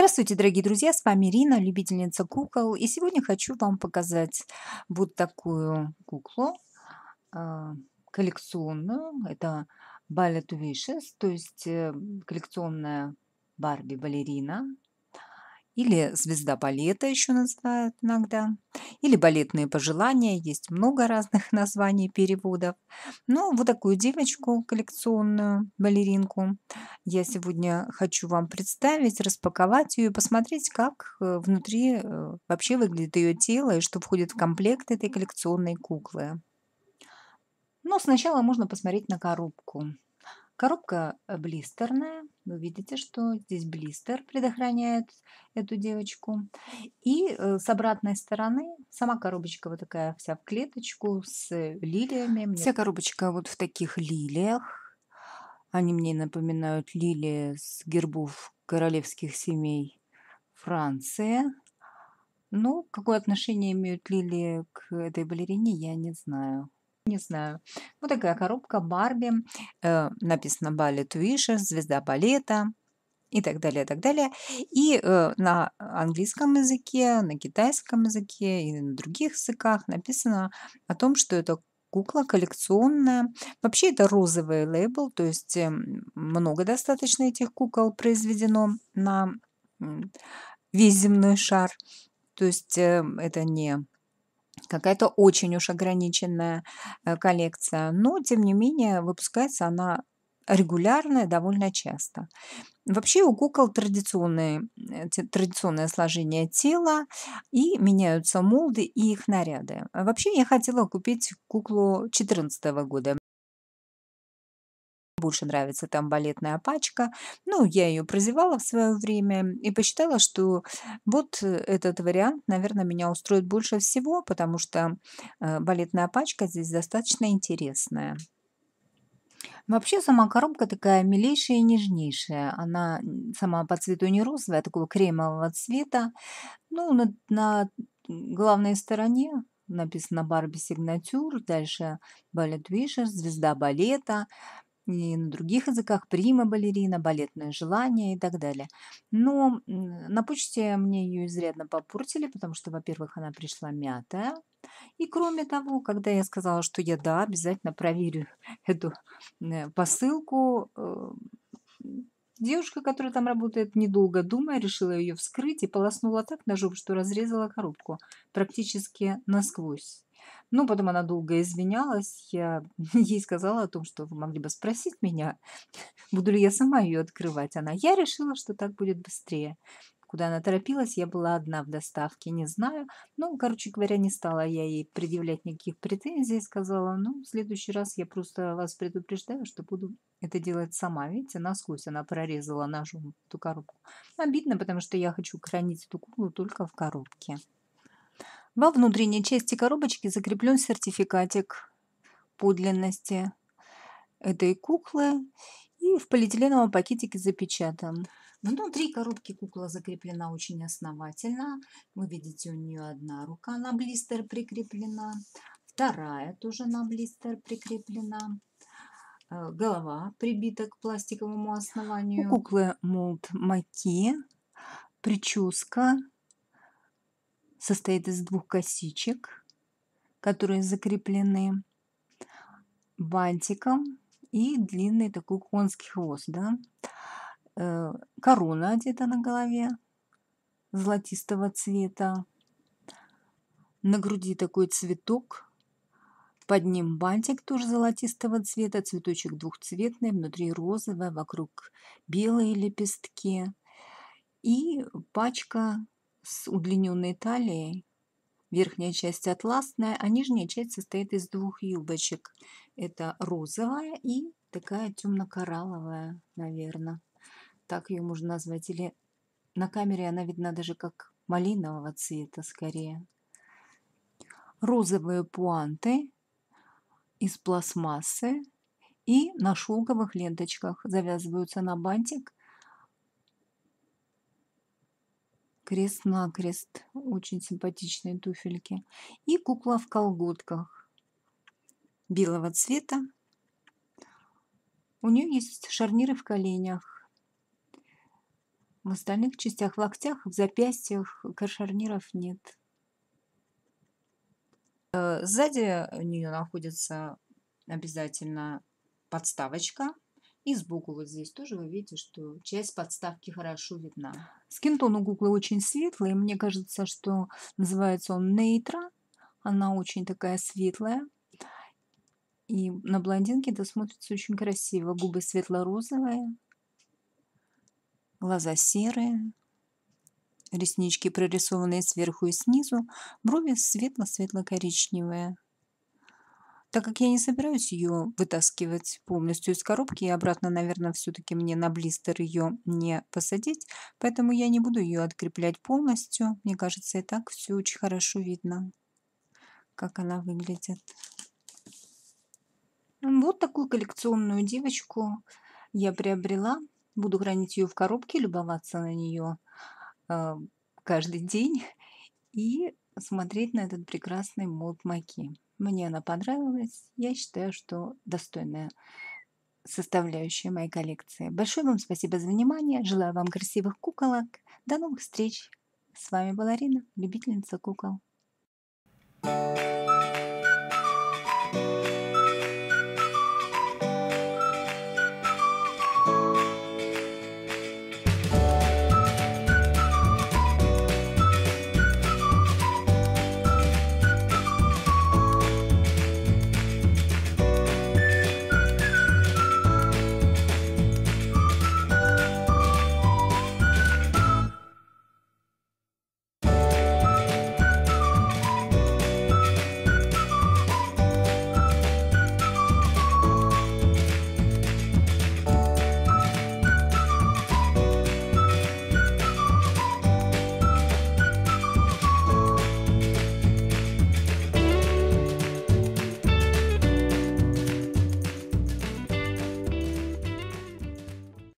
Здравствуйте, дорогие друзья, с вами Ирина, любительница кукол. И сегодня хочу вам показать вот такую куклу, а, коллекционную. Это Ballet Wishes, то есть э, коллекционная Барби-балерина или звезда балета еще называют иногда, или балетные пожелания, есть много разных названий переводов. Но ну, вот такую девочку коллекционную, балеринку, я сегодня хочу вам представить, распаковать ее и посмотреть, как э, внутри э, вообще выглядит ее тело и что входит в комплект этой коллекционной куклы. Но ну, сначала можно посмотреть на коробку. Коробка э, блистерная. Вы видите, что здесь блистер предохраняет эту девочку. И э, с обратной стороны сама коробочка вот такая вся в клеточку с лилиями. Вся коробочка вот в таких лилиях. Они мне напоминают лилии с гербов королевских семей Франции. Ну, какое отношение имеют лилии к этой балерине, я не знаю не знаю. Вот такая коробка Барби. Э, написано «Ballet Wishes», «Звезда балета» и так далее, и так далее. И э, на английском языке, на китайском языке и на других языках написано о том, что это кукла коллекционная. Вообще это розовый лейбл, то есть э, много достаточно этих кукол произведено на весь земной шар. То есть э, это не какая-то очень уж ограниченная э, коллекция. Но, тем не менее, выпускается она регулярно и довольно часто. Вообще у кукол традиционное, э, традиционное сложение тела и меняются молды и их наряды. Вообще я хотела купить куклу 2014 года. Больше нравится там балетная пачка. Ну, я ее прозевала в свое время и посчитала, что вот э, этот вариант, наверное, меня устроит больше всего, потому что э, балетная пачка здесь достаточно интересная. Вообще сама коробка такая милейшая и нежнейшая. Она сама по цвету не розовая, а такого кремового цвета. Ну, на, на главной стороне написано «Барби Сигнатюр», дальше «Балет Вишер», «Звезда балета» и на других языках, прима-балерина, балетное желание и так далее. Но на почте мне ее изрядно попортили, потому что, во-первых, она пришла мятая, и кроме того, когда я сказала, что я да, обязательно проверю эту э, посылку, э, Девушка, которая там работает, недолго думая, решила ее вскрыть и полоснула так ножом, что разрезала коробку практически насквозь. Ну, потом она долго извинялась. Я ей сказала о том, что вы могли бы спросить меня, буду ли я сама ее открывать. Она, я решила, что так будет быстрее. Куда она торопилась, я была одна в доставке, не знаю. Ну, короче говоря, не стала я ей предъявлять никаких претензий. Сказала, ну, в следующий раз я просто вас предупреждаю, что буду это делать сама. Видите, насквозь она прорезала ножом эту коробку. Обидно, потому что я хочу хранить эту куклу только в коробке. Во внутренней части коробочки закреплен сертификатик подлинности этой куклы и в полиэтиленовом пакетике запечатан. Внутри коробки кукла закреплена очень основательно. Вы видите, у нее одна рука на блистер прикреплена, вторая тоже на блистер прикреплена. Э, голова прибита к пластиковому основанию. У куклы молд маки, прическа состоит из двух косичек, которые закреплены бантиком и длинный такой конский хвост, да. Э, корона одета на голове золотистого цвета. На груди такой цветок, под ним бантик тоже золотистого цвета, цветочек двухцветный, внутри розовая, вокруг белые лепестки. И пачка с удлиненной талией. Верхняя часть атласная, а нижняя часть состоит из двух юбочек. Это розовая и такая темно-коралловая, наверное. Так ее можно назвать. Или на камере она видна даже как малинового цвета скорее. Розовые пуанты из пластмассы и на шелковых ленточках завязываются на бантик крест-накрест. Очень симпатичные туфельки. И кукла в колготках белого цвета. У нее есть шарниры в коленях. В остальных частях, в локтях, в запястьях шарниров нет. Э, сзади у нее находится обязательно подставочка и сбоку вот здесь тоже вы видите, что часть подставки хорошо видна. Скинтон у Гугла очень светлый. Мне кажется, что называется он Нейтра. Она очень такая светлая. И на блондинке это смотрится очень красиво. Губы светло-розовые, глаза серые, реснички прорисованные сверху и снизу, брови светло-светло-коричневые. Так как я не собираюсь ее вытаскивать полностью из коробки и обратно, наверное, все-таки мне на блистер ее не посадить, поэтому я не буду ее откреплять полностью. Мне кажется, и так все очень хорошо видно, как она выглядит. Вот такую коллекционную девочку я приобрела. Буду хранить ее в коробке, любоваться на нее э, каждый день и смотреть на этот прекрасный молд маки. Мне она понравилась. Я считаю, что достойная составляющая моей коллекции. Большое вам спасибо за внимание. Желаю вам красивых куколок. До новых встреч. С вами была Рина, любительница кукол.